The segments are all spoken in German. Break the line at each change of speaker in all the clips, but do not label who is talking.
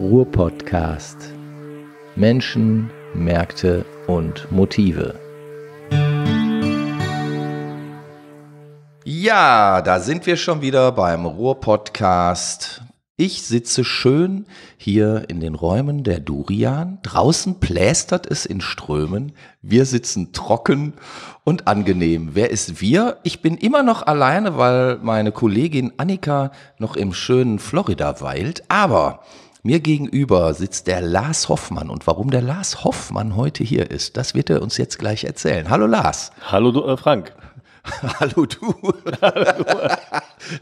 Ruhr-Podcast. Menschen, Märkte und Motive. Ja, da sind wir schon wieder beim Ruhr-Podcast. Ich sitze schön hier in den Räumen der Durian. Draußen plästert es in Strömen. Wir sitzen trocken und angenehm. Wer ist wir? Ich bin immer noch alleine, weil meine Kollegin Annika noch im schönen Florida weilt. Aber mir gegenüber sitzt der Lars Hoffmann und warum der Lars Hoffmann heute hier ist, das wird er uns jetzt gleich erzählen. Hallo Lars. Hallo du, äh, Frank. Hallo du.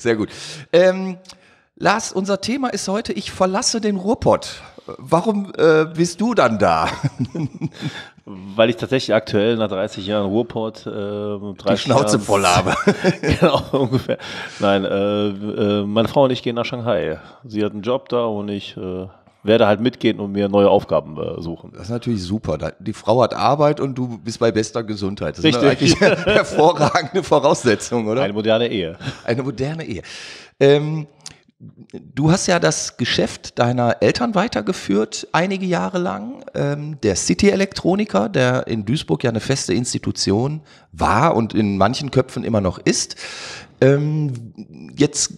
Sehr gut. Ähm, Lars, unser Thema ist heute, ich verlasse den Ruhrpott. Warum äh, bist du
dann da? weil ich tatsächlich aktuell nach 30 Jahren Ruhrport äh, 30 die Schnauze Jahren, voll habe. genau, ungefähr. Nein, äh, äh, meine Frau und ich gehen nach Shanghai. Sie hat einen Job da und ich äh, werde halt mitgehen und mir neue Aufgaben äh, suchen. Das ist natürlich super. Die Frau hat Arbeit und du bist bei bester Gesundheit. Das ist eigentlich eine hervorragende
Voraussetzung, oder? Eine moderne Ehe. Eine moderne Ehe. Ähm, Du hast ja das Geschäft deiner Eltern weitergeführt, einige Jahre lang. Ähm, der City Elektroniker, der in Duisburg ja eine feste Institution war und in manchen Köpfen immer noch ist. Ähm, jetzt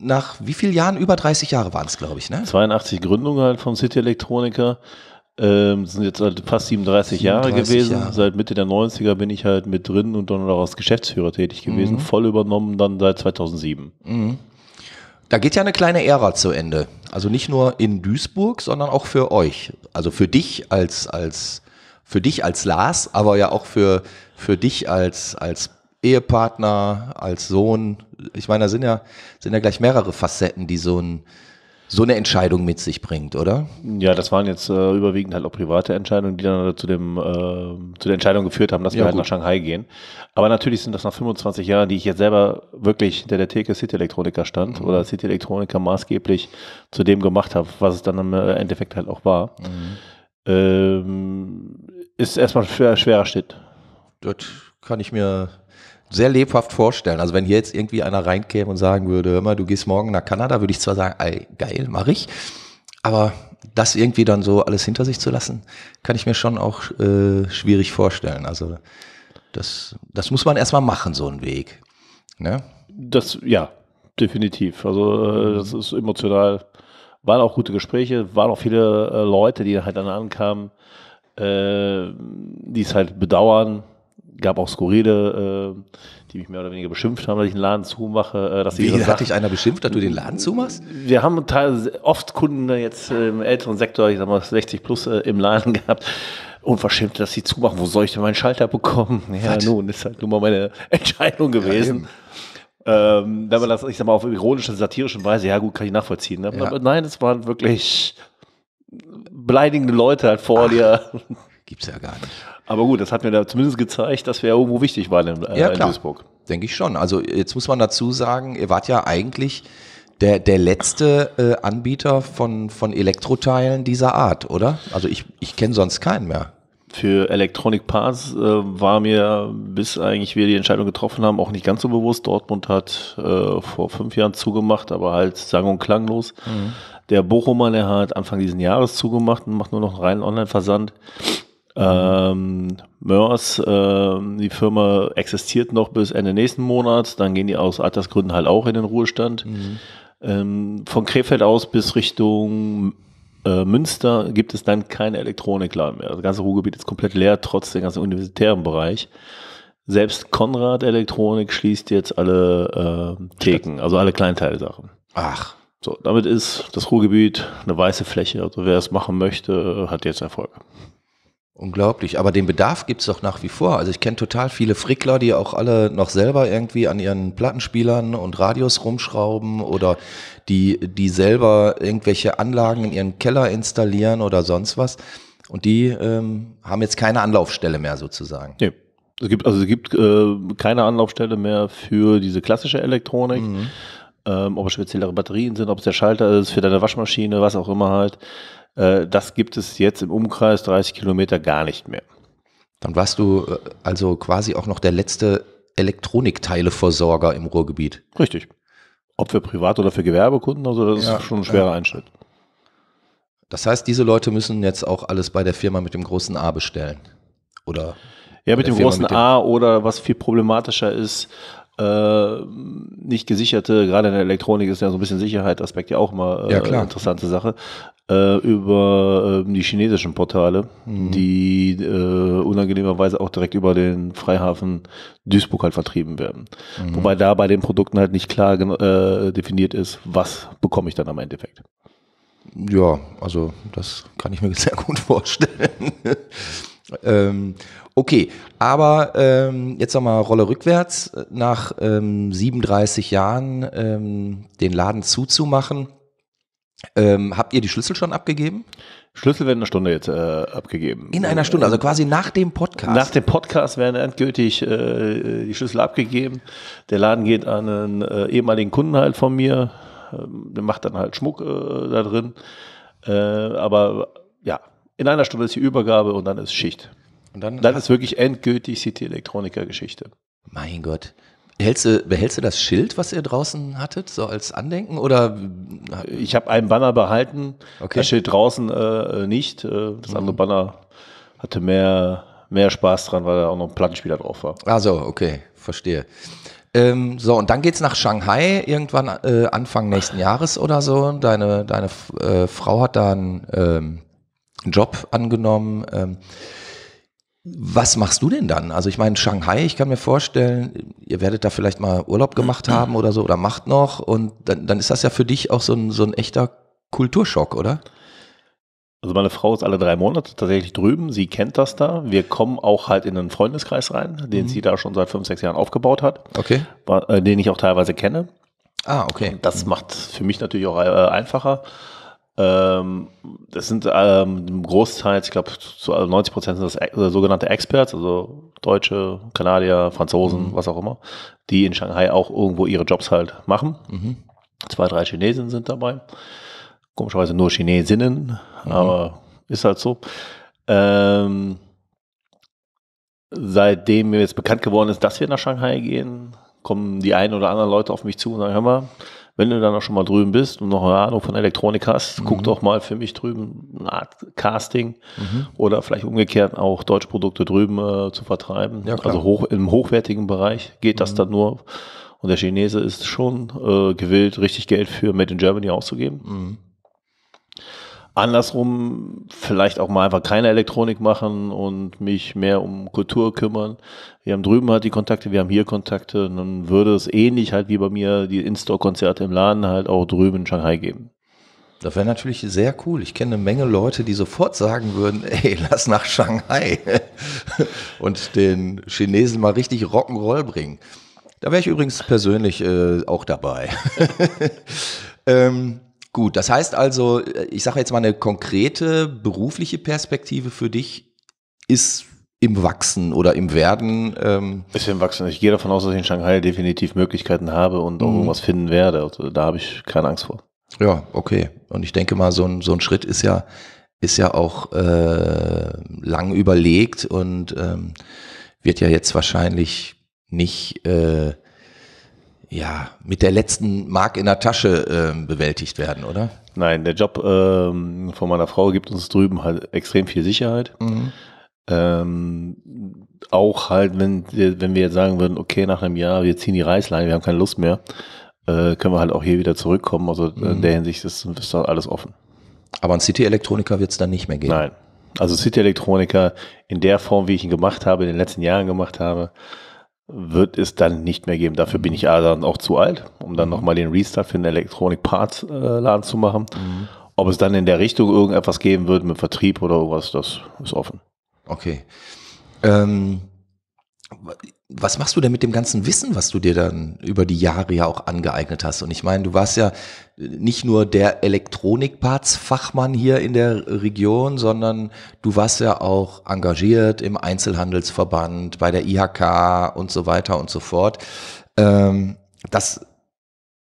nach wie vielen Jahren? Über 30 Jahre waren es, glaube ich, ne?
82 Gründungen halt vom City Elektroniker. Ähm, sind jetzt halt fast 37, 37 Jahre gewesen. Jahre. Seit Mitte der 90er bin ich halt mit drin und dann auch als Geschäftsführer tätig gewesen. Mhm. Voll übernommen dann seit 2007. Mhm. Da
geht ja eine kleine Ära zu Ende. Also nicht nur in Duisburg, sondern auch für euch. Also für dich als, als, für dich als Lars, aber ja auch für, für dich als, als Ehepartner, als Sohn. Ich meine, da sind ja, sind ja gleich mehrere Facetten, die so ein, so eine Entscheidung mit sich bringt, oder?
Ja, das waren jetzt äh, überwiegend halt auch private Entscheidungen, die dann äh, zu, dem, äh, zu der Entscheidung geführt haben, dass ja, wir halt gut. nach Shanghai gehen. Aber natürlich sind das nach 25 Jahren, die ich jetzt selber wirklich hinter der Theke City Elektroniker stand mhm. oder City Elektroniker maßgeblich zu dem gemacht habe, was es dann im äh, Endeffekt halt auch war, mhm. ähm, ist erstmal ein schwerer Schritt. Dort kann ich mir
sehr lebhaft vorstellen. Also wenn hier jetzt irgendwie einer reinkäme und sagen würde, hör mal, du gehst morgen nach Kanada, würde ich zwar sagen, ey, geil, mache ich. Aber das irgendwie dann so alles hinter sich zu lassen, kann ich mir schon auch äh, schwierig vorstellen. Also das, das muss man erstmal machen, so einen Weg.
Ne? Das, ja, definitiv. Also äh, das ist emotional. Waren auch gute Gespräche, waren auch viele äh, Leute, die halt dann ankamen, äh, die es halt bedauern, gab auch Skurrile, äh, die mich mehr oder weniger beschimpft haben, dass ich den Laden zumache. Äh, dass Wie, hat Sachen, dich einer beschimpft, dass du den Laden zumachst? Wir haben oft Kunden jetzt äh, im älteren Sektor, ich sag mal 60 plus, äh, im Laden gehabt. Unverschämt, dass sie zumachen. Wo soll ich denn meinen Schalter bekommen? Ja, Was? nun, ist halt nun mal meine Entscheidung gewesen. Ja, ähm, wenn man das, ich sag mal, auf ironische, satirische Weise, ja gut, kann ich nachvollziehen. Ne? Ja. Aber nein, es waren wirklich beleidigende Leute halt vor Ach, dir. Gibt's ja gar nicht. Aber gut, das hat mir da zumindest gezeigt, dass wir ja irgendwo wichtig waren in,
äh, ja, klar. in Duisburg. Denke ich schon. Also jetzt muss man dazu sagen, ihr wart ja eigentlich der, der letzte äh, Anbieter von, von Elektroteilen dieser Art, oder? Also ich,
ich kenne sonst keinen mehr. Für Electronic Parts äh, war mir, bis eigentlich wir die Entscheidung getroffen haben, auch nicht ganz so bewusst. Dortmund hat äh, vor fünf Jahren zugemacht, aber halt sang- und klanglos. Mhm. Der Bochumer, der hat Anfang dieses Jahres zugemacht und macht nur noch reinen Online-Versand. Ähm, Mörs, äh, die Firma existiert noch bis Ende nächsten Monats, dann gehen die aus Altersgründen halt auch in den Ruhestand. Mhm. Ähm, von Krefeld aus bis Richtung äh, Münster gibt es dann keine Elektronikladen mehr. Also das ganze Ruhrgebiet ist komplett leer, trotz dem ganzen universitären Bereich. Selbst Konrad Elektronik schließt jetzt alle äh, Theken, also alle Kleinteilsachen. Ach. So, damit ist das Ruhrgebiet eine weiße Fläche. Also wer es machen möchte, hat jetzt Erfolg. Unglaublich, aber den Bedarf gibt es doch nach wie vor. Also ich kenne total viele Frickler, die
auch alle noch selber irgendwie an ihren Plattenspielern und Radios rumschrauben oder die, die selber irgendwelche Anlagen in ihren Keller installieren oder sonst was.
Und die ähm, haben jetzt keine Anlaufstelle mehr sozusagen. Nee. Es gibt, also es gibt äh, keine Anlaufstelle mehr für diese klassische Elektronik. Mhm ähm, ob es speziellere Batterien sind, ob es der Schalter ist für deine Waschmaschine, was auch immer halt. Äh, das gibt es jetzt im Umkreis 30 Kilometer gar nicht mehr. Dann warst du äh, also quasi auch noch der letzte
Elektronikteileversorger im Ruhrgebiet. Richtig. Ob für Privat- oder für Gewerbekunden,
also das ja, ist schon ein schwerer ja.
Einschnitt. Das heißt, diese Leute müssen jetzt auch alles bei der Firma mit dem großen A bestellen.
Oder ja, mit dem Firma großen mit dem A oder was viel problematischer ist, äh, nicht gesicherte, gerade in der Elektronik ist ja so ein bisschen Sicherheitsaspekt ja auch mal äh, ja, eine interessante Sache, äh, über ähm, die chinesischen Portale, mhm. die äh, unangenehmerweise auch direkt über den Freihafen Duisburg halt vertrieben werden. Mhm. Wobei da bei den Produkten halt nicht klar äh, definiert ist, was bekomme ich dann am Endeffekt. Ja, also das kann ich mir sehr gut vorstellen.
Ähm, okay, aber ähm, jetzt nochmal Rolle rückwärts. Nach ähm, 37 Jahren ähm, den Laden
zuzumachen, ähm, habt ihr die Schlüssel schon abgegeben? Schlüssel werden in einer Stunde jetzt äh, abgegeben. In einer Stunde, also
quasi nach dem Podcast. Nach
dem Podcast werden endgültig äh, die Schlüssel abgegeben. Der Laden geht an einen äh, ehemaligen Kunden halt von mir. Ähm, der macht dann halt Schmuck äh, da drin. Äh, aber ja, in einer Stunde ist die Übergabe und dann ist Schicht. Und dann, dann ist wirklich endgültig City Elektroniker Geschichte. Mein Gott. Hältst du, behältst du das Schild, was ihr draußen hattet, so als Andenken? Oder? Ich habe einen Banner behalten, okay. das Schild draußen äh, nicht. Äh, das mhm. andere Banner hatte mehr, mehr Spaß dran, weil da auch noch ein Plattenspieler drauf war. Ah, so, okay,
verstehe. Ähm, so, und dann geht es nach Shanghai irgendwann äh, Anfang nächsten Jahres oder so. Deine, deine äh, Frau hat da ein ähm, Job angenommen. Ähm, was machst du denn dann? Also ich meine, Shanghai, ich kann mir vorstellen, ihr werdet da vielleicht mal Urlaub gemacht mhm. haben oder so oder macht noch und dann, dann ist das ja für dich auch so ein, so ein echter Kulturschock, oder?
Also meine Frau ist alle drei Monate tatsächlich drüben, sie kennt das da. Wir kommen auch halt in einen Freundeskreis rein, den mhm. sie da schon seit fünf, sechs Jahren aufgebaut hat. Okay. Äh, den ich auch teilweise kenne. Ah, okay. das mhm. macht für mich natürlich auch äh, einfacher. Ähm, das sind ähm, großteils, ich glaube, zu 90 also Prozent sind das äh, sogenannte Experts, also Deutsche, Kanadier, Franzosen, mhm. was auch immer, die in Shanghai auch irgendwo ihre Jobs halt machen. Mhm. Zwei, drei Chinesen sind dabei. Komischerweise nur Chinesinnen, mhm. aber ist halt so. Ähm, seitdem mir jetzt bekannt geworden ist, dass wir nach Shanghai gehen, kommen die einen oder anderen Leute auf mich zu und sagen, hör mal, wenn du dann auch schon mal drüben bist und noch eine Ahnung von Elektronik hast, mhm. guck doch mal für mich drüben eine Art Casting mhm. oder vielleicht umgekehrt auch deutsche Produkte drüben äh, zu vertreiben. Ja, also hoch, im hochwertigen Bereich geht das mhm. dann nur. Und der Chinese ist schon äh, gewillt, richtig Geld für Made in Germany auszugeben. Mhm andersrum vielleicht auch mal einfach keine Elektronik machen und mich mehr um Kultur kümmern. Wir haben drüben halt die Kontakte, wir haben hier Kontakte. Und dann würde es ähnlich halt wie bei mir die In-Store-Konzerte im Laden halt auch drüben in Shanghai geben. Das wäre natürlich sehr cool. Ich kenne eine Menge Leute, die sofort sagen würden,
ey, lass nach Shanghai und den Chinesen mal richtig Rock'n'Roll bringen. Da wäre ich übrigens persönlich äh, auch dabei. ähm, Gut, das heißt also, äh, ich sage jetzt mal eine konkrete berufliche Perspektive für dich
ist im Wachsen oder im Werden. Ähm ist im Wachsen. Ich gehe davon aus, dass ich in Shanghai definitiv Möglichkeiten habe und mhm. irgendwas finden werde. Also, da habe ich keine Angst vor.
Ja, okay. Und ich denke mal, so ein, so ein Schritt ist ja, ist ja auch äh, lang überlegt und ähm, wird ja jetzt wahrscheinlich
nicht äh, ja, mit der letzten Mark in der Tasche äh, bewältigt werden, oder? Nein, der Job ähm, von meiner Frau gibt uns drüben halt extrem viel Sicherheit. Mhm. Ähm, auch halt, wenn, wenn wir jetzt sagen würden, okay, nach einem Jahr, wir ziehen die Reißleine, wir haben keine Lust mehr, äh, können wir halt auch hier wieder zurückkommen. Also mhm. in der Hinsicht ist, ist alles offen. Aber ein City-Elektroniker wird es dann nicht mehr geben. Nein. Also City-Elektroniker in der Form, wie ich ihn gemacht habe, in den letzten Jahren gemacht habe, wird es dann nicht mehr geben. Dafür bin ich also dann auch zu alt, um dann mhm. nochmal den Restart für den Electronic Parts äh, Laden zu machen. Mhm. Ob es dann in der Richtung irgendetwas geben wird mit Vertrieb oder irgendwas, das ist offen. Okay. Ähm, was machst du denn mit
dem ganzen Wissen, was du dir dann über die Jahre ja auch angeeignet hast? Und ich meine, du warst ja äh, nicht nur der Elektronikparts-Fachmann hier in der Region, sondern du warst ja auch engagiert im Einzelhandelsverband, bei der IHK und so weiter und so fort. Ähm, das,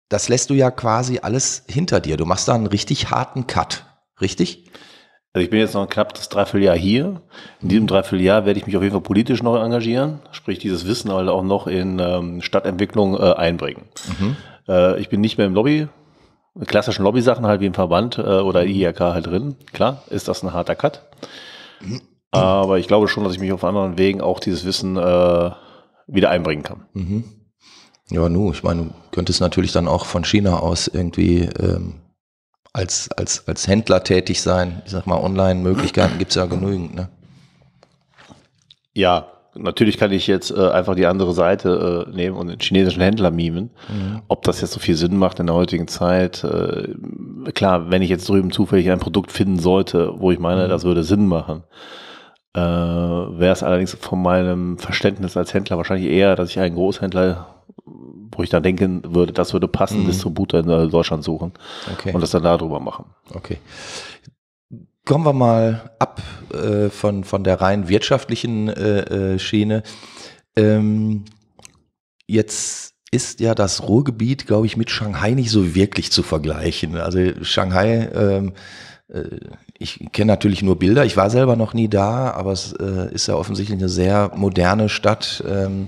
das lässt du ja quasi alles
hinter dir. Du machst da einen richtig harten Cut, richtig? Also ich bin jetzt noch knapp das Dreivierteljahr hier. In diesem Dreivierteljahr werde ich mich auf jeden Fall politisch noch engagieren, sprich dieses Wissen halt auch noch in ähm, Stadtentwicklung äh, einbringen. Mhm. Äh, ich bin nicht mehr im Lobby, klassischen Lobby-Sachen halt wie im Verband äh, oder IHK halt drin. Klar, ist das ein harter Cut. Aber ich glaube schon, dass ich mich auf anderen Wegen auch dieses Wissen äh, wieder einbringen kann. Mhm.
Ja, nu, ich meine, du könntest natürlich dann auch von China aus irgendwie ähm als, als, als Händler tätig sein. Ich sag mal, Online-Möglichkeiten gibt es ja genügend. Ne?
Ja, natürlich kann ich jetzt äh, einfach die andere Seite äh, nehmen und den chinesischen Händler mimen. Mhm. Ob das jetzt so viel Sinn macht in der heutigen Zeit, äh, klar, wenn ich jetzt drüben zufällig ein Produkt finden sollte, wo ich meine, mhm. das würde Sinn machen, äh, wäre es allerdings von meinem Verständnis als Händler wahrscheinlich eher, dass ich einen Großhändler wo ich dann denken würde, das würde passen, mhm. Distributor in Deutschland suchen okay. und das dann darüber machen. Okay.
Kommen wir mal ab äh, von, von der rein wirtschaftlichen äh, äh Schiene. Ähm, jetzt ist ja das Ruhrgebiet, glaube ich, mit Shanghai nicht so wirklich zu vergleichen. Also Shanghai, ähm, äh, ich kenne natürlich nur Bilder, ich war selber noch nie da, aber es äh, ist ja offensichtlich eine sehr moderne Stadt. Ähm,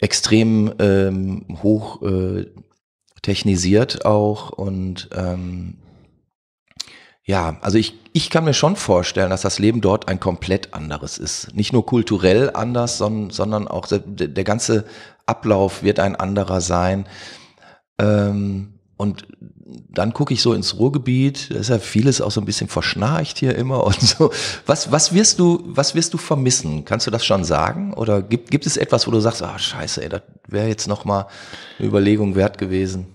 extrem ähm, hoch äh, technisiert auch und ähm, ja, also ich, ich kann mir schon vorstellen, dass das Leben dort ein komplett anderes ist. Nicht nur kulturell anders, sondern, sondern auch der, der ganze Ablauf wird ein anderer sein. Ähm, und dann gucke ich so ins Ruhrgebiet, da ist ja vieles auch so ein bisschen verschnarcht hier immer und so. Was, was wirst du, was wirst du vermissen? Kannst du das schon sagen? Oder gibt, gibt es etwas, wo du sagst, ah, scheiße,
ey, das wäre jetzt nochmal eine Überlegung wert gewesen?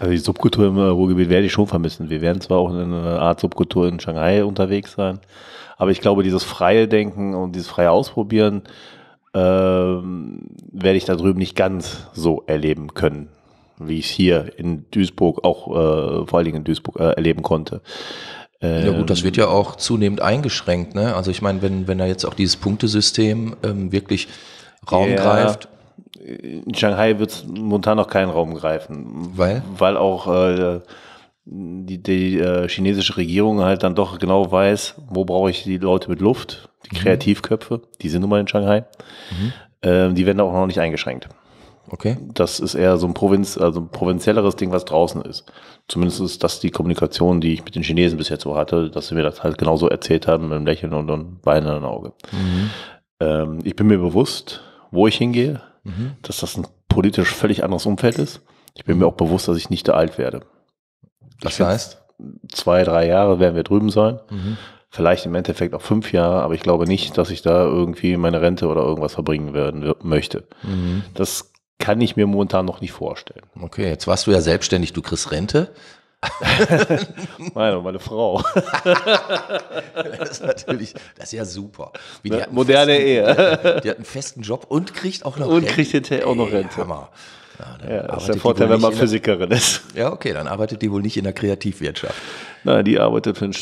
Also die Subkultur im äh, Ruhrgebiet werde ich schon vermissen. Wir werden zwar auch in einer Art Subkultur in Shanghai unterwegs sein, aber ich glaube, dieses freie Denken und dieses freie Ausprobieren ähm, werde ich da drüben nicht ganz so erleben können wie ich es hier in Duisburg auch äh, vor allen Dingen in Duisburg äh, erleben konnte. Ähm ja gut, das ähm, wird ja auch zunehmend eingeschränkt. Ne? Also ich meine, wenn, wenn da jetzt auch dieses Punktesystem ähm, wirklich Raum ja, greift. In Shanghai wird es momentan noch keinen Raum greifen. Weil? Weil auch äh, die, die äh, chinesische Regierung halt dann doch genau weiß, wo brauche ich die Leute mit Luft, die mhm. Kreativköpfe, die sind nun mal in Shanghai. Mhm. Ähm, die werden auch noch nicht eingeschränkt. Okay. Das ist eher so ein Provinz, also ein provinzielleres Ding, was draußen ist. Zumindest ist das die Kommunikation, die ich mit den Chinesen bis jetzt so hatte, dass sie mir das halt genauso erzählt haben mit einem Lächeln und einem weinenden Auge. Mhm. Ähm, ich bin mir bewusst, wo ich hingehe, mhm. dass das ein politisch völlig anderes Umfeld ist. Ich bin mir mhm. auch bewusst, dass ich nicht da alt werde. Das heißt? Zwei, drei Jahre werden wir drüben sein. Mhm. Vielleicht im Endeffekt auch fünf Jahre, aber ich glaube nicht, dass ich da irgendwie meine Rente oder irgendwas verbringen werden möchte. Mhm. Das kann ich mir momentan noch nicht vorstellen. Okay, jetzt warst du ja selbstständig, du kriegst Rente. meine, meine Frau.
das ist natürlich, das ist ja super. Wie, ne, moderne festen, Ehe. Die hat einen festen Job und kriegt auch noch und Rente. Und kriegt auch noch Rente. Hammer. Ja, ja, das ist der Vorteil, wenn man Physikerin ist.
Ja, okay, dann arbeitet die wohl nicht in der Kreativwirtschaft. Nein, die arbeitet für ein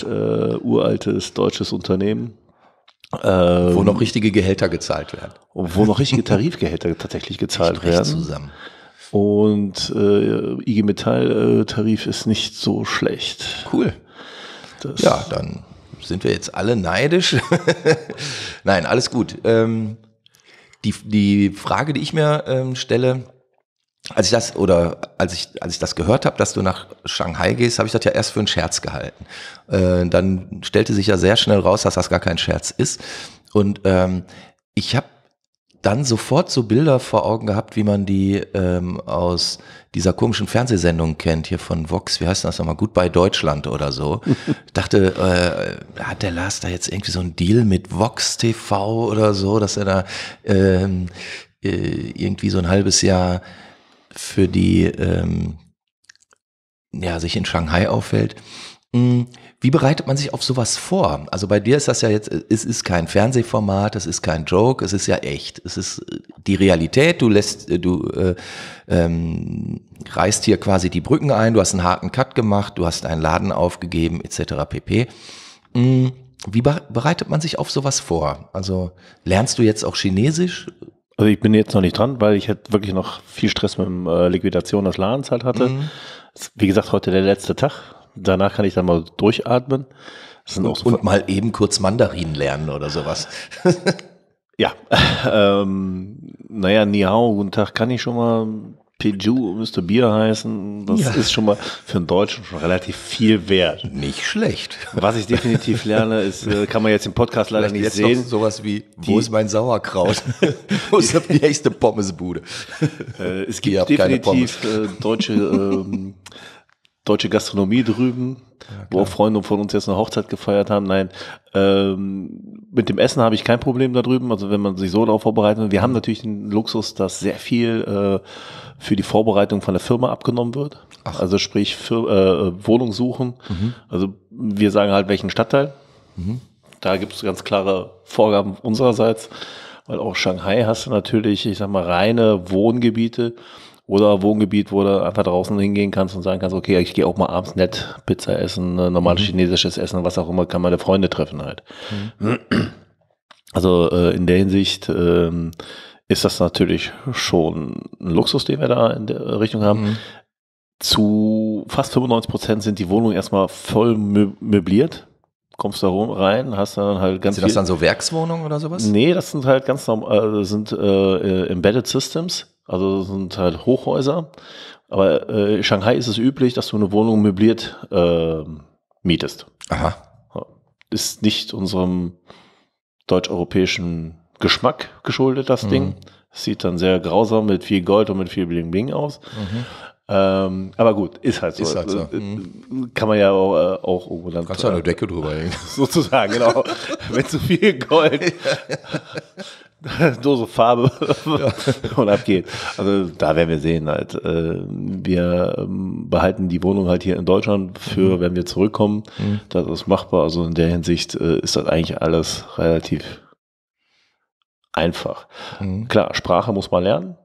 äh, uraltes deutsches Unternehmen ähm, wo noch richtige Gehälter gezahlt werden. Wo noch richtige Tarifgehälter tatsächlich gezahlt werden. zusammen. Und äh, IG Metall-Tarif äh, ist nicht so schlecht. Cool. Das ja, dann sind wir jetzt alle neidisch.
Nein, alles gut. Ähm, die, die Frage, die ich mir ähm, stelle, als ich das oder als ich als ich das gehört habe, dass du nach Shanghai gehst, habe ich das ja erst für einen Scherz gehalten. Äh, dann stellte sich ja sehr schnell raus, dass das gar kein Scherz ist. Und ähm, ich habe dann sofort so Bilder vor Augen gehabt, wie man die ähm, aus dieser komischen Fernsehsendung kennt, hier von Vox, wie heißt das nochmal, Goodbye Deutschland oder so. Ich dachte, äh, hat der Lars da jetzt irgendwie so einen Deal mit Vox TV oder so, dass er da ähm, äh, irgendwie so ein halbes Jahr für die ähm, ja, sich in Shanghai auffällt. Hm, wie bereitet man sich auf sowas vor? Also bei dir ist das ja jetzt, äh, es ist kein Fernsehformat, es ist kein Joke, es ist ja echt, es ist äh, die Realität. Du lässt, äh, du äh, ähm, reißt hier quasi die Brücken ein, du hast einen harten Cut gemacht, du hast einen Laden aufgegeben, etc. pp. Hm, wie bereitet man sich auf
sowas vor? Also lernst du jetzt auch Chinesisch also ich bin jetzt noch nicht dran, weil ich halt wirklich noch viel Stress mit dem, äh, Liquidation des Ladens halt hatte. Mhm. Wie gesagt, heute der letzte Tag. Danach kann ich dann mal durchatmen. und, so und mal eben kurz Mandarin lernen oder sowas. ja, ähm, naja, Nihao, guten Tag kann ich schon mal. Piju müsste Bier heißen. Das ja. ist schon mal für einen Deutschen schon relativ viel wert. Nicht schlecht. Was ich definitiv lerne, ist, äh, kann man jetzt im Podcast leider Vielleicht nicht sehen. Sowas wie, die, wo ist mein Sauerkraut? wo ist die nächste Pommesbude? Äh, es gibt definitiv äh, deutsche ähm, deutsche Gastronomie drüben, ja, wo auch Freunde von uns jetzt eine Hochzeit gefeiert haben. Nein, ähm, mit dem Essen habe ich kein Problem da drüben. Also wenn man sich so darauf vorbereitet, will. wir haben natürlich den Luxus, dass sehr viel äh, für die Vorbereitung von der Firma abgenommen wird. Ach. Also sprich für, äh, Wohnung suchen. Mhm. Also wir sagen halt welchen Stadtteil. Mhm. Da gibt es ganz klare Vorgaben unsererseits, weil auch Shanghai hast du natürlich, ich sag mal, reine Wohngebiete. Oder Wohngebiet, wo du einfach draußen hingehen kannst und sagen kannst, okay, ich gehe auch mal abends nett Pizza essen, ne, normales mhm. chinesisches Essen, was auch immer, kann meine Freunde treffen halt. Mhm. Also äh, in der Hinsicht ähm, ist das natürlich schon ein Luxus, den wir da in der Richtung haben. Mhm. Zu fast 95 Prozent sind die Wohnungen erstmal voll möbliert kommst da rein, hast dann halt ganz. Sind das dann so Werkswohnungen oder sowas? Nee, das sind halt ganz normal, äh, sind äh, äh, Embedded Systems. Also das sind halt Hochhäuser. Aber äh, in Shanghai ist es üblich, dass du eine Wohnung möbliert äh, mietest. Aha. Ist nicht unserem deutsch-europäischen Geschmack geschuldet, das mhm. Ding. Sieht dann sehr grausam mit viel Gold und mit viel Bling Bling aus. Mhm. Ähm, aber gut, ist halt so. Ist halt so. Äh, äh, mhm. Kann man ja auch, äh, auch irgendwo dann. Kannst du äh, eine Decke drüber hängen. Sozusagen, genau. mit zu viel Gold Dose Farbe ja. und ab geht. Also da werden wir sehen halt. Äh, wir ähm, behalten die Wohnung halt hier in Deutschland für, mhm. wenn wir zurückkommen. Mhm. Das ist machbar. Also in der Hinsicht äh, ist das eigentlich alles relativ einfach. Mhm. Klar, Sprache muss man lernen.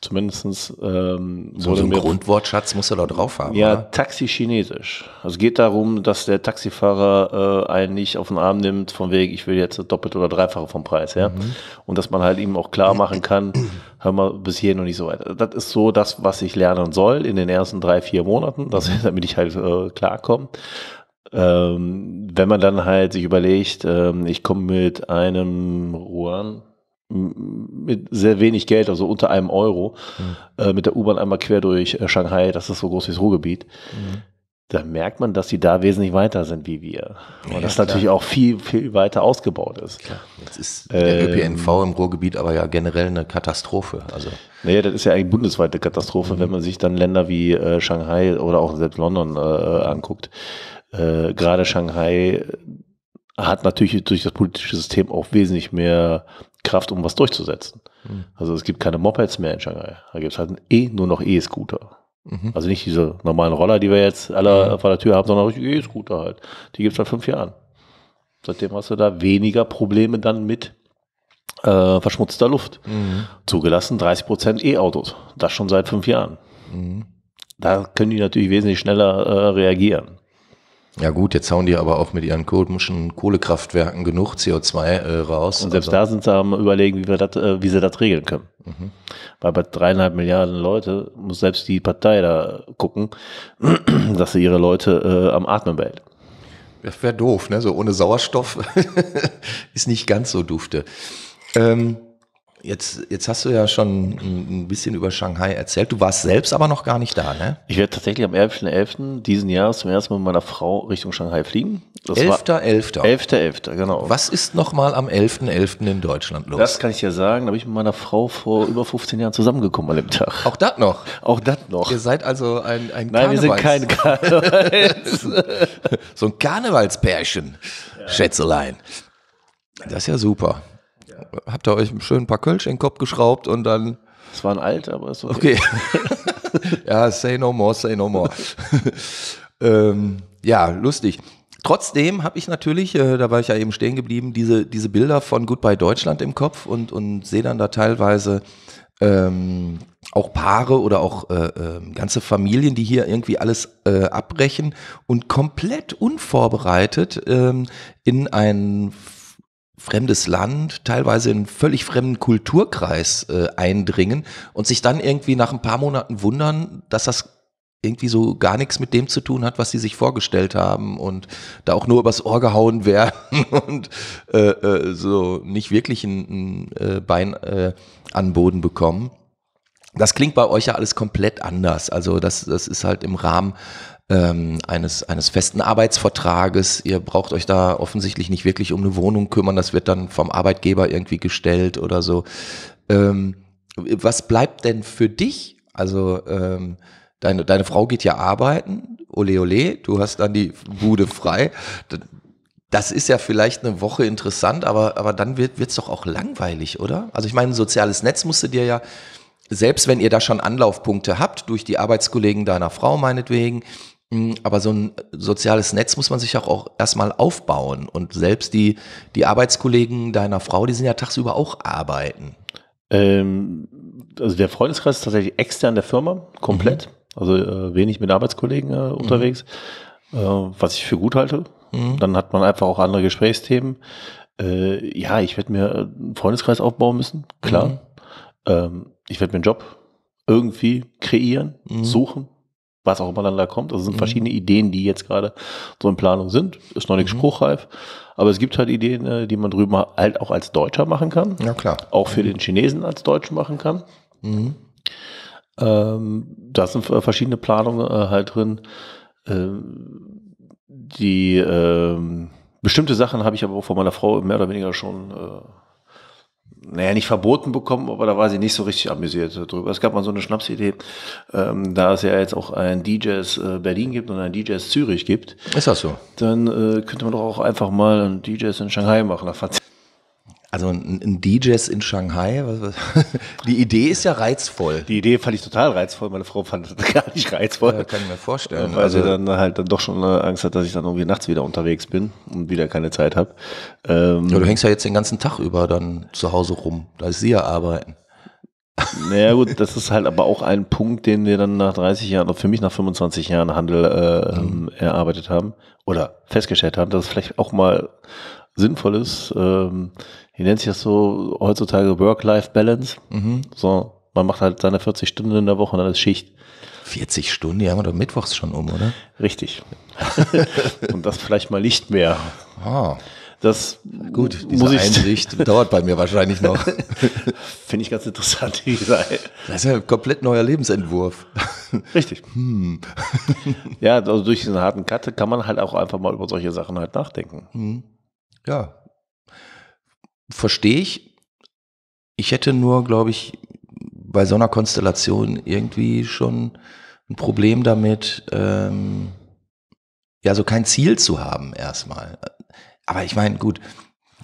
Zumindestens ähm, so, so ein Grundwortschatz muss er da drauf haben. Ja, oder? Taxi Chinesisch. Also es geht darum, dass der Taxifahrer äh, einen nicht auf den Arm nimmt, von wegen, ich will jetzt doppelt oder dreifache vom Preis her. Ja? Mhm. Und dass man halt ihm auch klar machen kann, hör mal, bis hierhin noch nicht so weit. Das ist so das, was ich lernen soll in den ersten drei, vier Monaten, dass, damit ich halt äh, klarkomme. Ähm, wenn man dann halt sich überlegt, ähm, ich komme mit einem Ruan, mit sehr wenig Geld, also unter einem Euro, mhm. äh, mit der U-Bahn einmal quer durch äh, Shanghai, das ist so groß wie das Ruhrgebiet. Mhm. Da merkt man, dass die da wesentlich weiter sind wie wir. Und ja, das klar. natürlich auch viel, viel weiter ausgebaut ist. Klar. Jetzt ist der ähm, ÖPNV im Ruhrgebiet aber ja generell eine Katastrophe. Also. Naja, das ist ja eigentlich bundesweite Katastrophe, mhm. wenn man sich dann Länder wie äh, Shanghai oder auch selbst London äh, anguckt. Äh, gerade Shanghai hat natürlich durch das politische System auch wesentlich mehr Kraft, um was durchzusetzen. Mhm. Also es gibt keine Mopeds mehr in Shanghai. Da gibt es halt eh nur noch E-Scooter. Mhm. Also nicht diese normalen Roller, die wir jetzt alle mhm. vor der Tür haben, sondern E-Scooter halt. Die gibt es seit fünf Jahren. Seitdem hast du da weniger Probleme dann mit äh, verschmutzter Luft. Mhm. Zugelassen 30 Prozent E-Autos. Das schon seit fünf Jahren. Mhm. Da können die natürlich wesentlich schneller äh, reagieren.
Ja gut, jetzt hauen die aber auch mit ihren komischen Kohlekraftwerken genug CO2
äh, raus. Und selbst also. da sind sie am überlegen, wie, wir dat, äh, wie sie das regeln können. Mhm. Weil bei dreieinhalb Milliarden Leute muss selbst die Partei da gucken, dass sie ihre Leute äh, am Atmen behält.
Das wäre doof, ne? So ohne Sauerstoff
ist
nicht ganz so dufte. Ähm, Jetzt, jetzt hast du ja schon ein bisschen über Shanghai erzählt. Du warst selbst aber noch gar nicht da, ne? Ich werde tatsächlich am 11.11. diesen Jahres zum
ersten Mal mit meiner Frau Richtung Shanghai fliegen. 11.11. 11.11., genau. Was ist nochmal am 11.11. .11. in Deutschland los? Das kann ich ja sagen. Da bin ich mit meiner Frau vor über 15 Jahren zusammengekommen
an dem Tag. Auch das noch? Auch das noch. Ihr seid also ein, ein Nein, wir sind kein Karnevals. so ein Karnevalspärchen, ja. Schätzelein. Das ist ja super habt ihr euch einen schönen paar Kölsch in den Kopf geschraubt und dann. Es waren alt, aber ist okay. okay. ja, say no more, say no more. ähm, ja, lustig. Trotzdem habe ich natürlich, äh, da war ich ja eben stehen geblieben, diese, diese Bilder von Goodbye Deutschland im Kopf und, und sehe dann da teilweise ähm, auch Paare oder auch äh, äh, ganze Familien, die hier irgendwie alles äh, abbrechen und komplett unvorbereitet ähm, in ein fremdes Land, teilweise in einen völlig fremden Kulturkreis äh, eindringen und sich dann irgendwie nach ein paar Monaten wundern, dass das irgendwie so gar nichts mit dem zu tun hat, was sie sich vorgestellt haben und da auch nur übers Ohr gehauen werden und äh, äh, so nicht wirklich ein, ein äh, Bein äh, an Boden bekommen. Das klingt bei euch ja alles komplett anders. Also das, das ist halt im Rahmen ähm, eines, eines festen Arbeitsvertrages. Ihr braucht euch da offensichtlich nicht wirklich um eine Wohnung kümmern. Das wird dann vom Arbeitgeber irgendwie gestellt oder so. Ähm, was bleibt denn für dich? Also ähm, deine, deine Frau geht ja arbeiten. Ole, ole, du hast dann die Bude frei. Das ist ja vielleicht eine Woche interessant, aber, aber dann wird es doch auch langweilig, oder? Also ich meine, ein soziales Netz musst du dir ja selbst wenn ihr da schon Anlaufpunkte habt, durch die Arbeitskollegen deiner Frau meinetwegen, hm, aber so ein soziales Netz muss man sich auch, auch erstmal aufbauen. Und selbst die, die Arbeitskollegen
deiner Frau, die sind ja tagsüber auch arbeiten. Ähm, also der Freundeskreis ist tatsächlich extern der Firma, komplett. Mhm. Also äh, wenig mit Arbeitskollegen äh, mhm. unterwegs, mhm. äh, was ich für gut halte. Mhm. Dann hat man einfach auch andere Gesprächsthemen. Äh, ja, ich werde mir einen Freundeskreis aufbauen müssen, klar. Mhm. Ähm, ich werde mir einen Job irgendwie kreieren, mhm. suchen, was auch immer dann da kommt. Also es sind mhm. verschiedene Ideen, die jetzt gerade so in Planung sind. Ist noch nicht mhm. spruchreif, aber es gibt halt Ideen, äh, die man drüben halt auch als Deutscher machen kann. Ja, klar. Auch für mhm. den Chinesen als Deutsch machen kann. Mhm. Ähm, da sind verschiedene Planungen äh, halt drin. Ähm, die ähm, bestimmte Sachen habe ich aber auch von meiner Frau mehr oder weniger schon äh, naja, nicht verboten bekommen, aber da war sie nicht so richtig amüsiert darüber. Es gab mal so eine Schnapsidee, ähm, da es ja jetzt auch ein DJs äh, Berlin gibt und ein DJs Zürich gibt. Ist das so? Dann äh, könnte man doch auch einfach mal ein DJs in Shanghai machen. Da fand
also ein, DJs in Shanghai,
die Idee ist ja reizvoll. Die Idee fand ich total reizvoll, meine Frau fand das gar nicht reizvoll. Ja, kann ich mir vorstellen. Weil also, sie dann halt dann doch schon äh, Angst hat, dass ich dann irgendwie nachts wieder unterwegs bin und wieder keine Zeit habe. Ähm, ja, du hängst ja jetzt den ganzen Tag über dann zu Hause rum, da ist sie ja arbeiten. Naja gut, das ist halt aber auch ein Punkt, den wir dann nach 30 Jahren, oder für mich nach 25 Jahren Handel äh, mhm. erarbeitet haben oder festgestellt haben, dass es vielleicht auch mal Sinnvolles. Ähm, wie nennt sich das so heutzutage Work-Life-Balance? Mhm. So, man macht halt seine 40 Stunden in der Woche und dann ist Schicht. 40 Stunden, die haben wir doch mittwochs schon um, oder? Richtig. und das vielleicht mal nicht mehr. Ah. Das Gut, diese muss ich Einsicht dauert bei mir wahrscheinlich noch. Finde ich ganz interessant. wie gesagt. Das ist ja ein komplett neuer Lebensentwurf. Richtig. Hm. Ja, also durch diesen harten Cut kann man halt auch einfach mal über solche Sachen halt nachdenken.
Hm ja, verstehe ich. Ich hätte nur, glaube ich, bei so einer Konstellation irgendwie schon ein Problem damit, ähm, ja, so kein Ziel zu haben erstmal. Aber ich meine, gut,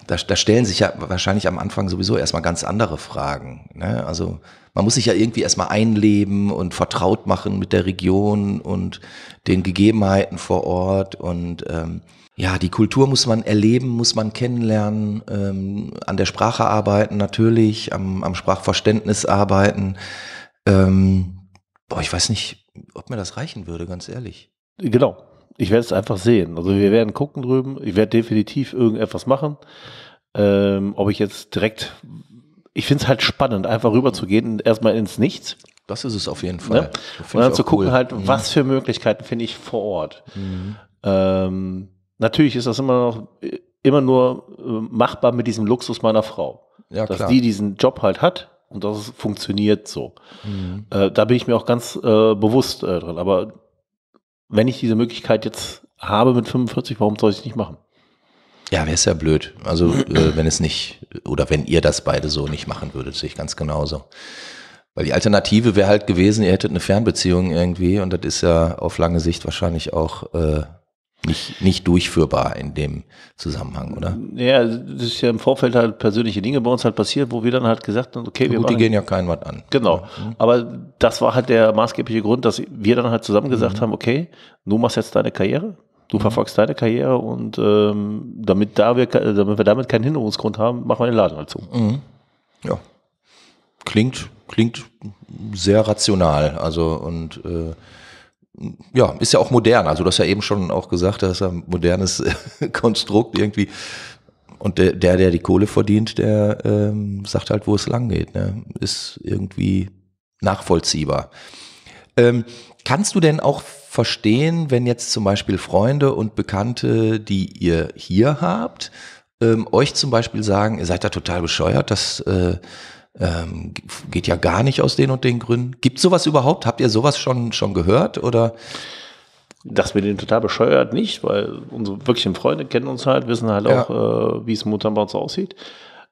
da, da, stellen sich ja wahrscheinlich am Anfang sowieso erstmal ganz andere Fragen. Ne? Also man muss sich ja irgendwie erstmal einleben und vertraut machen mit der Region und den Gegebenheiten vor Ort und ähm, ja, die Kultur muss man erleben, muss man kennenlernen, ähm, an der Sprache arbeiten natürlich, am, am Sprachverständnis arbeiten. Ähm, boah, ich weiß nicht, ob mir das reichen würde, ganz ehrlich.
Genau, ich werde es einfach sehen. Also wir werden gucken drüben, ich werde definitiv irgendetwas machen. Ähm, ob ich jetzt direkt, ich finde es halt spannend, einfach rüberzugehen und erstmal ins Nichts. Das ist es auf jeden ne? Fall. Ne? Und dann zu gucken cool. halt, mhm. was für Möglichkeiten finde ich vor Ort. Mhm. Ähm, natürlich ist das immer noch immer nur äh, machbar mit diesem Luxus meiner Frau. Ja, dass klar. die diesen Job halt hat und das funktioniert so. Mhm. Äh, da bin ich mir auch ganz äh, bewusst äh, drin. Aber wenn ich diese Möglichkeit jetzt habe mit 45, warum soll ich es nicht machen?
Ja, wäre es ja blöd. Also äh, wenn es nicht, oder wenn ihr das beide so nicht machen würdet, sehe ich ganz genauso. Weil die Alternative wäre halt gewesen, ihr hättet eine Fernbeziehung irgendwie und das ist ja auf lange Sicht wahrscheinlich auch äh, nicht, nicht durchführbar in dem Zusammenhang, oder?
Ja, das ist ja im Vorfeld halt persönliche Dinge bei uns halt passiert, wo wir dann halt gesagt haben, okay, ja, gut, wir machen, die gehen ja keinem was an. Genau. Hm. Aber das war halt der maßgebliche Grund, dass wir dann halt zusammen gesagt mhm. haben, okay, du machst jetzt deine Karriere, du mhm. verfolgst deine Karriere und ähm, damit, da wir, damit wir damit keinen Hinderungsgrund haben, machen wir den Laden halt zu. Mhm.
Ja. Klingt, klingt sehr rational. Also und äh, ja, ist ja auch modern. Also, du hast ja eben schon auch gesagt, das ist ein modernes äh, Konstrukt irgendwie. Und der, der, der die Kohle verdient, der ähm, sagt halt, wo es lang geht. Ne? Ist irgendwie nachvollziehbar. Ähm, kannst du denn auch verstehen, wenn jetzt zum Beispiel Freunde und Bekannte, die ihr hier habt, ähm, euch zum Beispiel sagen, ihr seid da total bescheuert, dass äh, ähm, geht ja gar nicht aus den und den Gründen.
Gibt sowas überhaupt? Habt ihr sowas schon, schon gehört oder? dass wir den total bescheuert nicht, weil unsere wirklichen Freunde kennen uns halt, wissen halt ja. auch, äh, wie es momentan bei uns aussieht.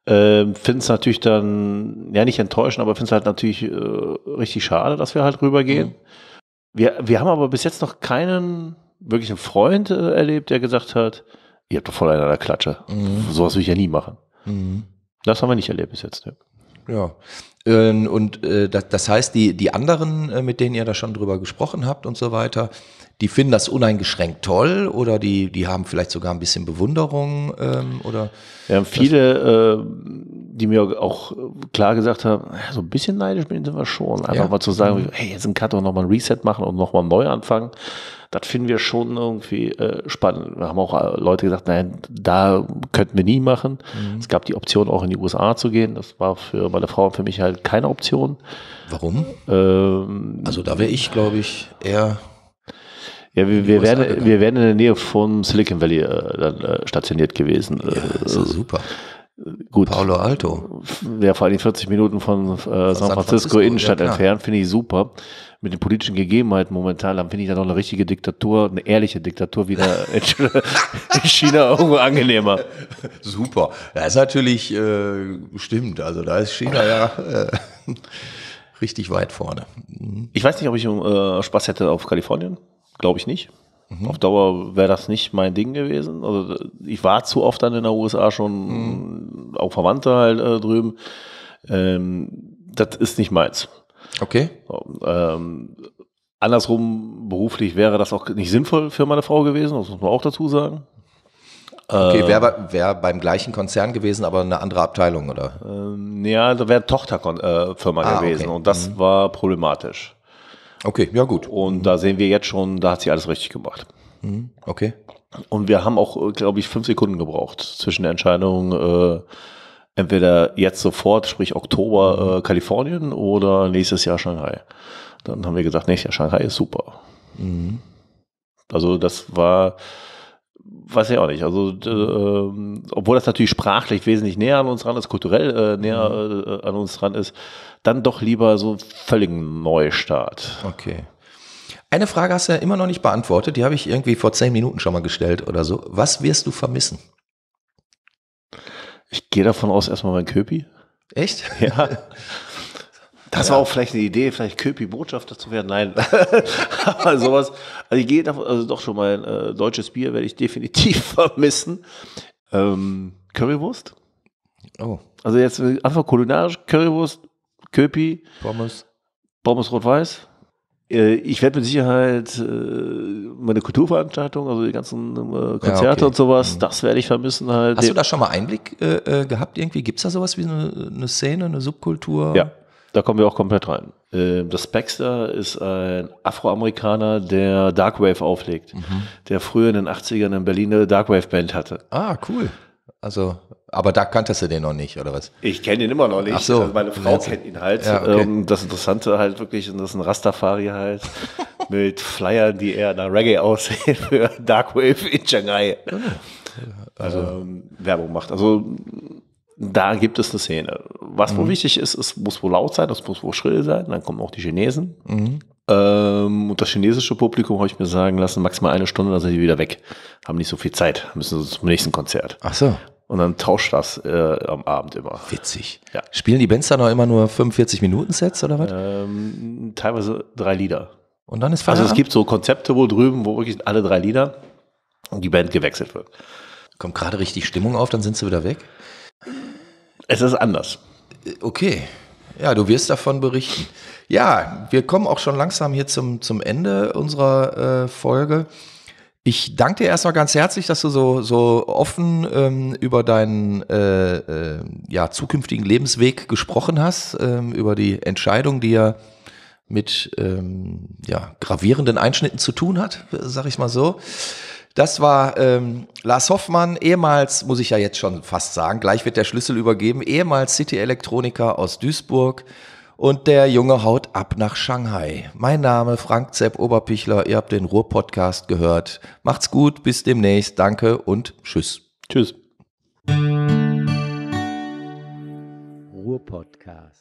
Ähm, finde es natürlich dann, ja nicht enttäuschend, aber finde es halt natürlich äh, richtig schade, dass wir halt rübergehen. Mhm. Wir, wir haben aber bis jetzt noch keinen wirklichen Freund äh, erlebt, der gesagt hat, ihr habt doch voll einer der Klatsche. Mhm. Sowas will ich ja nie machen. Mhm. Das haben wir nicht erlebt bis jetzt. Ne?
ja. Ähm, und äh, das, heißt, die, die anderen, äh, mit denen ihr da schon drüber gesprochen habt und so weiter, die finden das uneingeschränkt
toll oder die, die haben vielleicht sogar ein bisschen Bewunderung
ähm, oder?
Wir haben viele, äh, die mir auch klar gesagt haben, so ein bisschen neidisch sind wir schon. Einfach ja. mal zu sagen, mhm. hey, jetzt im Cut auch nochmal ein Reset machen und nochmal neu anfangen das finden wir schon irgendwie äh, spannend. Da haben auch äh, Leute gesagt, nein, da könnten wir nie machen. Mhm. Es gab die Option, auch in die USA zu gehen. Das war für meine Frau und für mich halt keine Option. Warum? Ähm, also da wäre ich, glaube ich, eher ja, wir, wir, wären, wir wären in der Nähe vom Silicon Valley äh, dann, äh, stationiert gewesen. Ja, äh, super. Gut. Paulo Alto. Ja, vor allem 40 Minuten von äh, San, Francisco, Francisco Innenstadt ja, entfernt, finde ich super. Mit den politischen Gegebenheiten momentan, dann finde ich da noch eine richtige Diktatur, eine ehrliche Diktatur wieder in China irgendwo angenehmer. Super. Das ist natürlich, äh, stimmt, also da ist China ja äh, richtig weit vorne. Mhm. Ich weiß nicht, ob ich äh, Spaß hätte auf Kalifornien. Glaube ich nicht. Mhm. Auf Dauer wäre das nicht mein Ding gewesen. Also ich war zu oft dann in den USA schon, mhm. auch Verwandte halt äh, drüben. Ähm, das ist nicht meins. Okay. ähm, andersrum beruflich wäre das auch nicht sinnvoll für meine Frau gewesen, das muss man auch dazu sagen. Okay, äh, wäre wär beim gleichen Konzern gewesen, aber
eine andere Abteilung,
oder? Ähm, ja, da wäre Tochterfirma äh, ah, gewesen okay. und das mhm. war problematisch. Okay, ja gut. Und mhm. da sehen wir jetzt schon, da hat sie alles richtig gemacht.
Mhm. Okay.
Und wir haben auch, äh, glaube ich, fünf Sekunden gebraucht zwischen der Entscheidung, äh, entweder jetzt sofort, sprich Oktober mhm. äh, Kalifornien oder nächstes Jahr Shanghai. Dann haben wir gesagt, nächstes Jahr Shanghai ist super. Mhm. Also das war weiß ich auch nicht. Also, äh, obwohl das natürlich sprachlich wesentlich näher an uns ran ist, kulturell äh, näher mhm. äh, an uns ran ist, dann doch lieber so völligen Neustart. Okay. Eine Frage hast du ja immer noch nicht beantwortet, die habe ich irgendwie vor zehn
Minuten schon mal gestellt oder so. Was wirst du vermissen? Ich gehe
davon aus, erstmal mein Köpi. Echt? Ja. Das ja. war auch vielleicht eine Idee, vielleicht Köpi-Botschafter zu werden. Nein, aber sowas. Also ich gehe davon, also doch schon mal äh, deutsches Bier werde ich definitiv vermissen. Ähm, Currywurst. Oh. Also jetzt äh, einfach kulinarisch Currywurst, Köpi. Pommes. Pommes rot-weiß. Äh, ich werde mit Sicherheit äh, meine Kulturveranstaltung, also die ganzen Konzerte ja, okay. und sowas, mhm. das werde ich vermissen halt. Hast du da schon mal Einblick gehabt
irgendwie? Gibt es da sowas wie eine, eine Szene, eine Subkultur? Ja,
da kommen wir auch komplett rein. Ähm, das Baxter ist ein Afroamerikaner, der Darkwave auflegt, mhm. der früher in den 80ern in Berlin eine Darkwave-Band hatte. Ah, cool. Also, aber da kanntest du den noch nicht, oder was? Ich kenne ihn immer noch nicht. Ach so. Also meine Frau kennt ihn halt. Ja, okay. Ähm, das Interessante halt wirklich, das ist ein Rastafari halt, mit Flyern, die eher nach Reggae aussehen für Darkwave in Shanghai. Ah, also, also Werbung macht. Also da gibt es eine Szene. Was mhm. wichtig ist, es muss wohl laut sein, es muss wohl schrill sein, dann kommen auch die Chinesen. Mhm. Ähm, und das chinesische Publikum habe ich mir sagen lassen, maximal eine Stunde, dann sind die wieder weg. Haben nicht so viel Zeit, müssen zum nächsten Konzert. Ach so. Und dann tauscht das äh, am Abend immer. Witzig. Ja. Spielen die Bands dann auch immer nur 45-Minuten-Sets oder was? Ähm, teilweise drei Lieder. Und dann ist Feierabend? Also es gibt so Konzepte wohl drüben, wo wirklich alle drei Lieder und die Band gewechselt wird. Kommt gerade richtig Stimmung auf, dann sind sie wieder weg.
Es ist anders. Okay. Ja, du wirst davon berichten. Ja, wir kommen auch schon langsam hier zum, zum Ende unserer äh, Folge. Ich danke dir erstmal ganz herzlich, dass du so, so offen ähm, über deinen äh, äh, ja, zukünftigen Lebensweg gesprochen hast, ähm, über die Entscheidung, die ja mit ähm, ja, gravierenden Einschnitten zu tun hat, sag ich mal so. Das war ähm, Lars Hoffmann, ehemals, muss ich ja jetzt schon fast sagen, gleich wird der Schlüssel übergeben, ehemals City-Elektroniker aus Duisburg. Und der Junge haut ab nach Shanghai. Mein Name Frank Zepp Oberpichler, ihr habt den Ruhr-Podcast gehört. Macht's gut, bis demnächst, danke und tschüss. Tschüss. Ruhr-Podcast.